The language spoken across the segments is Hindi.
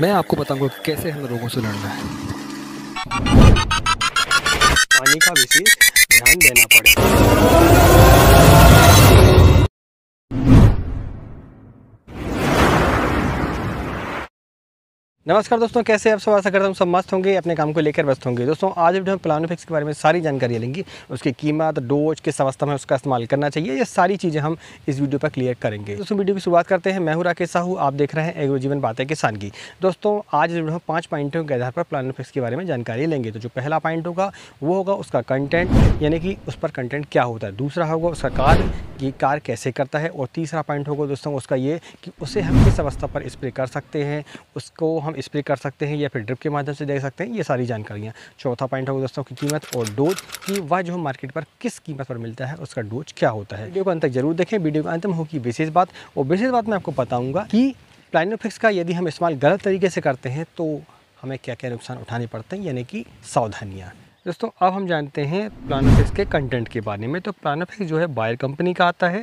मैं आपको बताऊंगा कैसे हमें रोगों से लड़ना है पानी का विशेष ध्यान देना पड़ेगा नमस्कार दोस्तों कैसे आप सब आशा करता हूँ सब मस्त होंगे अपने काम को लेकर व्यस्त होंगे दोस्तों आज वीडियो में प्लानोफिक्स के बारे में सारी जानकारी लेंगे उसकी कीमत डोज किस अवस्था में उसका इस्तेमाल करना चाहिए ये सारी चीज़ें हम इस वीडियो पर क्लियर करेंगे दोस्तों वीडियो की शुरुआत करते हैं मैं हूँ राकेश साहू आप देख रहे हैं एग्रो जीवन बातें किसान की दोस्तों आज वीडियो में पाँच पॉइंटों के आधार पर प्लानोफिक्स के बारे में जानकारी लेंगे तो जो पहला पॉइंट होगा वो होगा उसका कंटेंट यानी कि उस पर कंटेंट क्या होता है दूसरा होगा उसका कार्य ये कार कैसे करता है और तीसरा पॉइंट होगा दोस्तों उसका ये कि उसे हम किस अवस्था पर स्प्रे कर सकते हैं उसको हम स्प्रे कर सकते हैं या फिर ड्रिप के माध्यम से दे सकते हैं ये सारी जानकारियाँ चौथा पॉइंट होगा दोस्तों की कीमत और डोज कि वह जो मार्केट पर किस कीमत पर मिलता है उसका डोज क्या होता है वीडियो को अंत तक जरूर देखें वीडियो का अंत में होगी विशेष बात और विशेष बात मैं आपको बताऊँगा कि प्लानोफिक्स का यदि हम इस्तेमाल गलत तरीके से करते हैं तो हमें क्या क्या नुकसान उठाने पड़ते हैं यानी कि सावधानियाँ दोस्तों अब हम जानते हैं प्लानोफिक्स के कंटेंट के बारे में तो प्लानोफिक्स जो है बायर कंपनी का आता है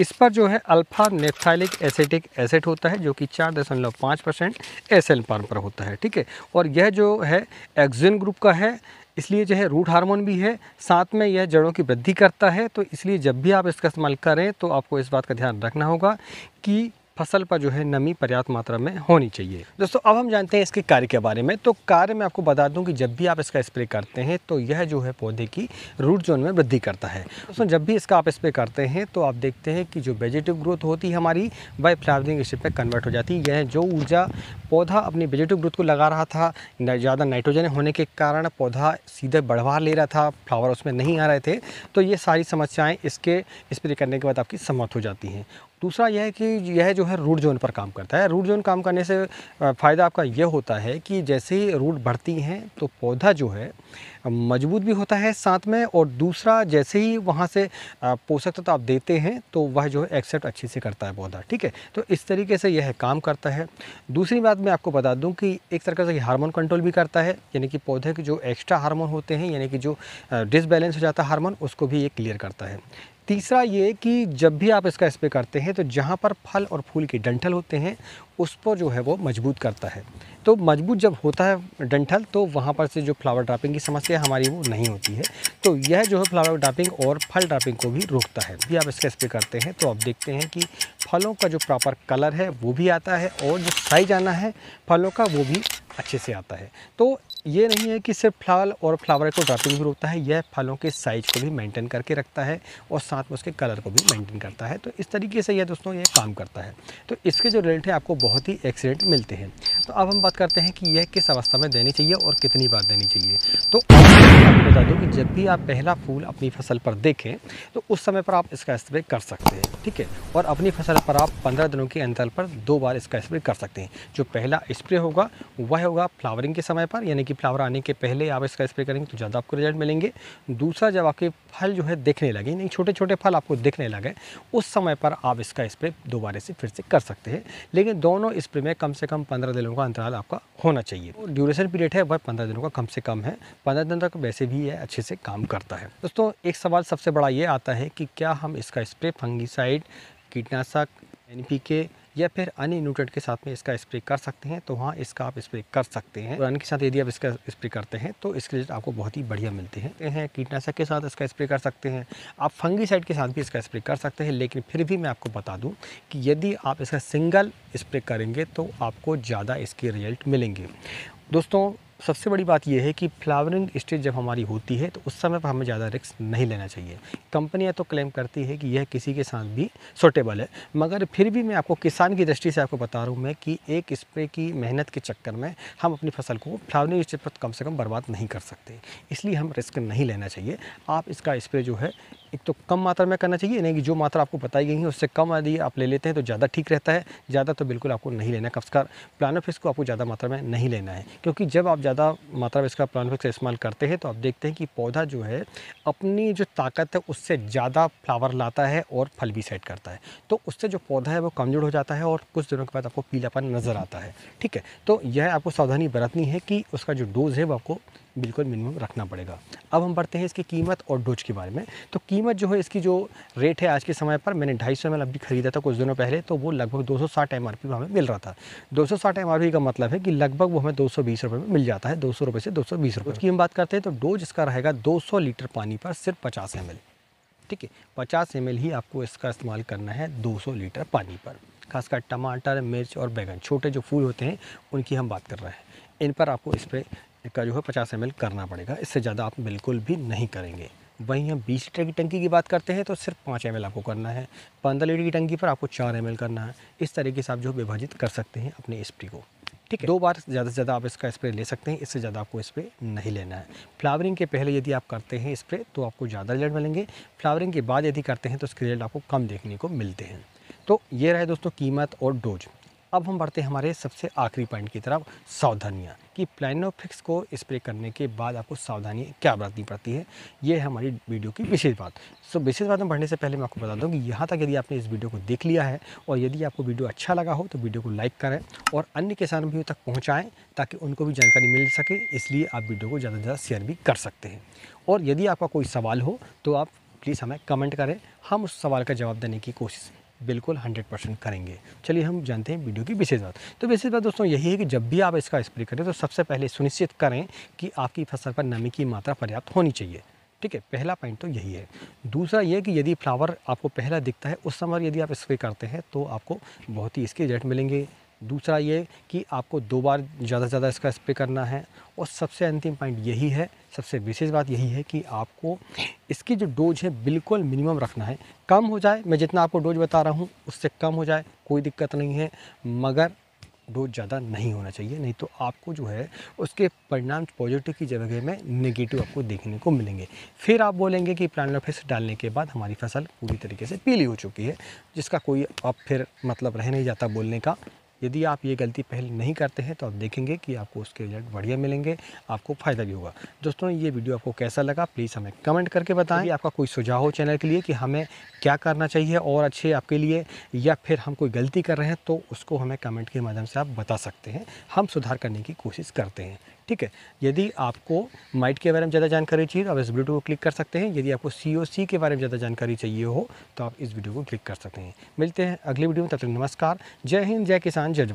इस पर जो है अल्फा नेफ्थाइलिक एसेटिक एसिड होता है जो कि चार दशमलव पाँच परसेंट एस एल पार्म पर होता है ठीक है और यह जो है एक्जिन ग्रुप का है इसलिए जो है रूट हार्मोन भी है साथ में यह जड़ों की वृद्धि करता है तो इसलिए जब भी आप इसका इस्तेमाल करें तो आपको इस बात का ध्यान रखना होगा कि फसल पर जो है नमी पर्याप्त मात्रा में होनी चाहिए दोस्तों अब हम जानते हैं इसके कार्य के बारे में तो कार्य मैं आपको बता दूं कि जब भी आप इसका स्प्रे करते हैं तो यह जो है पौधे की रूट जोन में वृद्धि करता है दोस्तों जब भी इसका आप स्प्रे करते हैं तो आप देखते हैं कि जो वेजिटिव ग्रोथ होती है हमारी वह फ्लावरिंग स्टेप पर कन्वर्ट हो जाती है यह जो ऊर्जा पौधा अपनी वेजिटिव ग्रोथ को लगा रहा था ज़्यादा नाइट्रोजन होने के कारण पौधा सीधे बढ़वा ले रहा था फ्लावर उसमें नहीं आ रहे थे तो ये सारी समस्याएँ इसके स्प्रे करने के बाद आपकी समाप्त हो जाती हैं दूसरा यह है कि यह जो है रूट जोन पर काम करता है रूट जोन काम करने से फ़ायदा आपका यह होता है कि जैसे ही रूट बढ़ती हैं तो पौधा जो है मजबूत भी होता है साथ में और दूसरा जैसे ही वहाँ से पोषक तत्व तो आप देते हैं तो वह जो है एक्सेप्ट अच्छे से करता है पौधा ठीक है तो इस तरीके से यह काम करता है दूसरी बात मैं आपको बता दूं कि एक तरह से हार्मोन कंट्रोल भी करता है यानी कि पौधे के जो एक्स्ट्रा हार्मोन होते हैं यानी कि जो डिसबैलेंस हो जाता है हारमोन उसको भी ये क्लियर करता है तीसरा ये कि जब भी आप इसका स्प्रे करते हैं तो जहाँ पर फल और फूल के डंठल होते हैं उस पर जो है वो मजबूत करता है तो मजबूत जब होता है डंठल तो वहाँ पर से जो फ्लावर ड्रापिंग की समस्या हमारी वो नहीं होती है तो यह जो है फ्लावर ड्रापिंग और फल ड्रापिंग को भी रोकता है भी आप इसका स्प्रे करते हैं तो आप देखते हैं कि फलों का जो प्रॉपर कलर है वो भी आता है और जो साइज आना है फलों का वो भी अच्छे से आता है तो ये नहीं है कि सिर्फ फल और फ्लावर को ड्रॉपिंग भी रोकता है यह फलों के साइज को भी मेंटेन करके रखता है और साथ में उसके कलर को भी मेंटेन करता है तो इस तरीके से यह दोस्तों ये काम करता है तो इसके जो रेट है आपको बहुत ही एक्सीडेंट मिलते हैं तो अब हम बात करते हैं कि यह किस अवस्था में देनी चाहिए और कितनी बार देनी चाहिए तो आपको बता दूँ कि जब भी आप पहला फूल अपनी फसल पर देखें तो उस समय पर आप इसका स्प्रे कर सकते हैं ठीक है और अपनी फसल पर आप पंद्रह दिनों के अंतर पर दो बार इसका स्प्रे कर सकते हैं जो पहला स्प्रे होगा वह होगा फ्लावरिंग के समय पर यानी कि कि फ्लावर आने के पहले आप इसका स्प्रे करेंगे तो ज़्यादा आपको रिजल्ट मिलेंगे दूसरा जब आपके फल जो है दिखने लगे नहीं छोटे छोटे फल आपको दिखने लगे उस समय पर आप इसका स्प्रे दोबारा से फिर से कर सकते हैं लेकिन दोनों स्प्रे में कम से कम पंद्रह दिनों का अंतराल आपका होना चाहिए तो ड्यूरेशन पीरियड है वह पंद्रह दिनों का कम से कम है पंद्रह दिन तक वैसे भी है अच्छे से काम करता है दोस्तों एक सवाल सबसे बड़ा ये आता है कि क्या हम इसका स्प्रे फंगीसाइड कीटनाशक एन या फिर अन्य न्यूट्रेंट के साथ में इसका स्प्रे कर सकते हैं तो वहाँ इसका आप स्प्रे कर सकते हैं रन के साथ यदि आप इसका स्प्रे करते हैं तो इसके रिजल्ट आपको बहुत ही बढ़िया मिलते हैं कीटनाशक के साथ इसका स्प्रे कर सकते हैं आप फंगीसाइड के साथ भी इसका स्प्रे कर सकते हैं लेकिन फिर भी मैं आपको बता दूँ कि यदि आप इसका सिंगल स्प्रे करेंगे तो आपको ज़्यादा इसके रिजल्ट मिलेंगे दोस्तों सबसे बड़ी बात यह है कि फ्लावरिंग स्टेज जब हमारी होती है तो उस समय पर हमें ज़्यादा रिस्क नहीं लेना चाहिए कंपनियाँ तो क्लेम करती है कि यह किसी के साथ भी सोटेबल है मगर फिर भी मैं आपको किसान की दृष्टि से आपको बता रहा हूँ मैं कि एक स्प्रे की मेहनत के चक्कर में हम अपनी फसल को फ्लावरिंग स्टेज पर कम से कम बर्बाद नहीं कर सकते इसलिए हम रिस्क नहीं लेना चाहिए आप इसका स्प्रे जो है एक तो कम मात्रा में करना चाहिए नहीं कि जो मात्रा आपको बताई गई है उससे कम यदि आप ले लेते हैं तो ज़्यादा ठीक रहता है ज़्यादा तो बिल्कुल आपको नहीं लेना कब प्लानोफिस को आपको ज़्यादा मात्रा में नहीं लेना है क्योंकि जब आप ज़्यादा मात्रा में इसका प्लानफिक्स इस्तेमाल करते हैं तो आप देखते हैं कि पौधा जो है अपनी जो ताकत है उससे ज़्यादा फ्लावर लाता है और फल भी सेट करता है तो उससे जो पौधा है वो कमजोर हो जाता है और कुछ दिनों के बाद आपको पीलापन नज़र आता है ठीक है तो यह आपको सावधानी बरतनी है कि उसका जो डोज़ है वो आपको बिल्कुल मिनिमम रखना पड़ेगा अब हम बढ़ते हैं इसकी कीमत और डोज के बारे में तो कीमत जो है इसकी जो रेट है आज के समय पर मैंने ढाई सौ एम अभी ख़रीदा था कुछ दिनों पहले तो वो लगभग दो सौ साठ एम आर पी हमें मिल रहा था दो सौ साठ एम आर पी का मतलब है कि लगभग वो हमें दो सौ बीस रुपये में मिल जाता है दो सौ रुपये से दो सौ बीस रुपये की हम बात करते हैं तो डोज इसका रहेगा दो सौ लीटर पानी पर सिर्फ पचास एम एल ठीक है पचास एम ही आपको इसका इस्तेमाल करना है दो लीटर पानी पर खासकर टमाटर मिर्च और बैगन छोटे जो फूल होते हैं उनकी हम बात कर रहे हैं इन पर आपको स्प्रे का जो है पचास एम करना पड़ेगा इससे ज़्यादा आप बिल्कुल भी नहीं करेंगे वहीं हम बीस लीटर की टंकी की बात करते हैं तो सिर्फ पाँच एम आपको करना है पंद्रह लीटर की टंकी पर आपको चार एम करना है इस तरीके से आप जो विभाजित कर सकते हैं अपने स्प्रे को ठीक है दो बार ज़्यादा से ज़्यादा आप इसका स्प्रे ले सकते हैं इससे ज़्यादा आपको स्प्रे नहीं लेना है फ्लावरिंग के पहले यदि आप करते हैं स्प्रे तो आपको ज़्यादा रिजल्ट मिलेंगे फ्लावरिंग के बाद यदि करते हैं तो उसके रिजल्ट आपको कम देखने को मिलते हैं तो ये रहे दोस्तों कीमत और डोज अब हम बढ़ते हैं हमारे सबसे आखिरी पॉइंट की तरफ सावधानियाँ कि प्लानोफिक्स को स्प्रे करने के बाद आपको सावधानी क्या बरतनी पड़ती है ये है हमारी वीडियो की विशेष बात सो विशेष बात में बढ़ने से पहले मैं आपको बता दूँ कि यहाँ तक यदि आपने इस वीडियो को देख लिया है और यदि आपको वीडियो अच्छा लगा हो तो वीडियो को लाइक करें और अन्य किसान भी तक पहुँचाएँ ताकि उनको भी जानकारी मिल सके इसलिए आप वीडियो को ज़्यादा से ज़्यादा शेयर भी कर सकते हैं और यदि आपका कोई सवाल हो तो आप प्लीज़ हमें कमेंट करें हम उस सवाल का जवाब देने की कोशिश बिल्कुल 100 परसेंट करेंगे चलिए हम जानते हैं वीडियो की विशेष बात तो विशेष बात दोस्तों यही है कि जब भी आप इसका स्प्रे करें तो सबसे पहले सुनिश्चित करें कि आपकी फसल पर नमी की मात्रा पर्याप्त होनी चाहिए ठीक है पहला पॉइंट तो यही है दूसरा ये कि यदि फ्लावर आपको पहला दिखता है उस समय यदि आप स्प्रे करते हैं तो आपको बहुत ही इसके रिजल्ट मिलेंगे दूसरा ये कि आपको दो बार ज़्यादा से ज़्यादा इसका स्प्रे करना है और सबसे अंतिम पॉइंट यही है सबसे विशेष बात यही है कि आपको इसकी जो डोज है बिल्कुल मिनिमम रखना है कम हो जाए मैं जितना आपको डोज बता रहा हूँ उससे कम हो जाए कोई दिक्कत नहीं है मगर डोज ज़्यादा नहीं होना चाहिए नहीं तो आपको जो है उसके परिणाम पॉजिटिव की जगह में नेगेटिव आपको देखने को मिलेंगे फिर आप बोलेंगे कि प्राणोफिस डालने के बाद हमारी फसल पूरी तरीके से पीली हो चुकी है जिसका कोई अब फिर मतलब रह नहीं जाता बोलने का यदि आप ये गलती पहले नहीं करते हैं तो आप देखेंगे कि आपको उसके रिजल्ट बढ़िया मिलेंगे आपको फ़ायदा भी होगा दोस्तों ये वीडियो आपको कैसा लगा प्लीज़ हमें कमेंट करके बताएं आपका कोई सुझाव हो चैनल के लिए कि हमें क्या करना चाहिए और अच्छे आपके लिए या फिर हम कोई गलती कर रहे हैं तो उसको हमें कमेंट के माध्यम से आप बता सकते हैं हम सुधार करने की कोशिश करते हैं ठीक है यदि आपको माइट के बारे में ज़्यादा जानकारी चाहिए तो आप इस वीडियो को क्लिक कर सकते हैं यदि आपको सी के बारे में ज़्यादा जानकारी चाहिए हो तो आप इस वीडियो को क्लिक कर सकते हैं मिलते हैं अगली वीडियो में तब तक नमस्कार जय हिंद जय किसान hundred